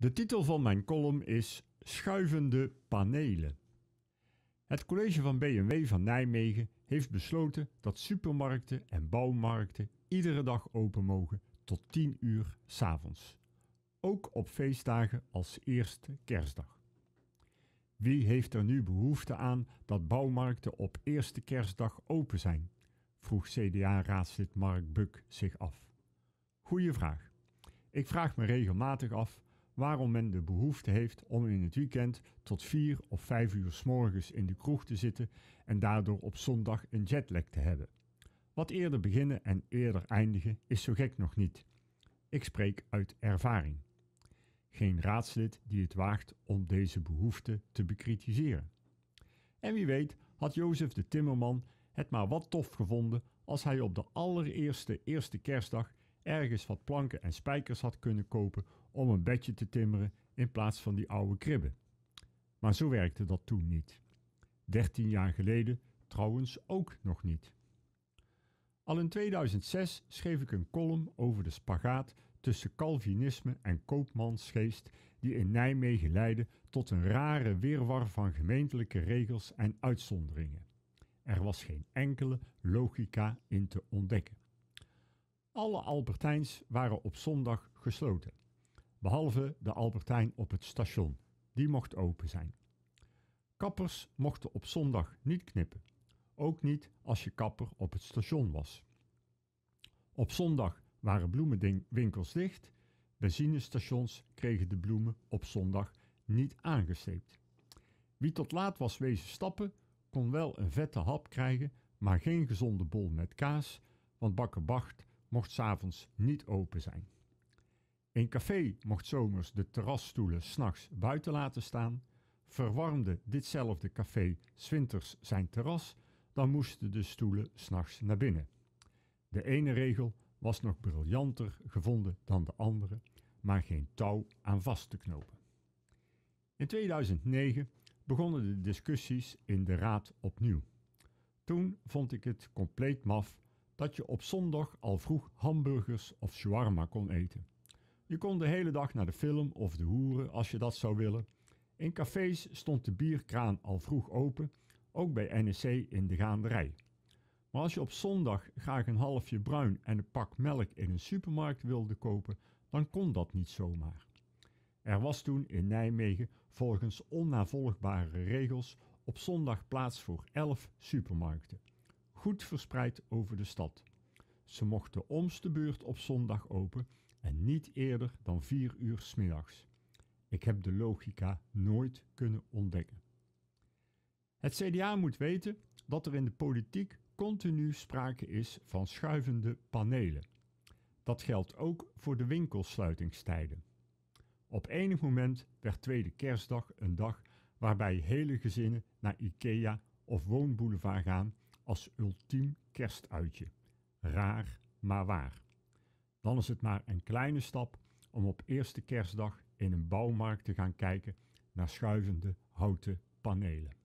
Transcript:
De titel van mijn column is Schuivende panelen. Het college van BMW van Nijmegen heeft besloten dat supermarkten en bouwmarkten iedere dag open mogen tot 10 uur s avonds. Ook op feestdagen als eerste kerstdag. Wie heeft er nu behoefte aan dat bouwmarkten op eerste kerstdag open zijn? vroeg CDA-raadslid Mark Buck zich af. Goeie vraag. Ik vraag me regelmatig af waarom men de behoefte heeft om in het weekend tot vier of vijf uur s morgens in de kroeg te zitten en daardoor op zondag een jetlag te hebben. Wat eerder beginnen en eerder eindigen is zo gek nog niet. Ik spreek uit ervaring. Geen raadslid die het waagt om deze behoefte te bekritiseren. En wie weet had Jozef de Timmerman het maar wat tof gevonden als hij op de allereerste eerste kerstdag ergens wat planken en spijkers had kunnen kopen om een bedje te timmeren in plaats van die oude kribben. Maar zo werkte dat toen niet. Dertien jaar geleden trouwens ook nog niet. Al in 2006 schreef ik een column over de spagaat tussen Calvinisme en koopmansgeest die in Nijmegen leidde tot een rare weerwar van gemeentelijke regels en uitzonderingen. Er was geen enkele logica in te ontdekken. Alle Albertijns waren op zondag gesloten, behalve de Albertijn op het station. Die mocht open zijn. Kappers mochten op zondag niet knippen, ook niet als je kapper op het station was. Op zondag waren winkels dicht, benzinestations kregen de bloemen op zondag niet aangesteept. Wie tot laat was wezen stappen, kon wel een vette hap krijgen, maar geen gezonde bol met kaas, want bakker Bacht mocht s'avonds niet open zijn. Een café mocht zomers de terrasstoelen s'nachts buiten laten staan, verwarmde ditzelfde café Swinters zijn terras, dan moesten de stoelen s'nachts naar binnen. De ene regel was nog briljanter gevonden dan de andere, maar geen touw aan vast te knopen. In 2009 begonnen de discussies in de Raad opnieuw. Toen vond ik het compleet maf dat je op zondag al vroeg hamburgers of shawarma kon eten. Je kon de hele dag naar de film of de hoeren als je dat zou willen. In cafés stond de bierkraan al vroeg open, ook bij NEC in de gaanderij. Maar als je op zondag graag een halfje bruin en een pak melk in een supermarkt wilde kopen, dan kon dat niet zomaar. Er was toen in Nijmegen volgens onnavolgbare regels op zondag plaats voor elf supermarkten goed verspreid over de stad. Ze mochten oms de buurt op zondag open en niet eerder dan vier uur smiddags. Ik heb de logica nooit kunnen ontdekken. Het CDA moet weten dat er in de politiek continu sprake is van schuivende panelen. Dat geldt ook voor de winkelsluitingstijden. Op enig moment werd tweede kerstdag een dag waarbij hele gezinnen naar IKEA of Woonboulevard gaan als ultiem kerstuitje. Raar, maar waar. Dan is het maar een kleine stap om op eerste kerstdag in een bouwmarkt te gaan kijken naar schuivende houten panelen.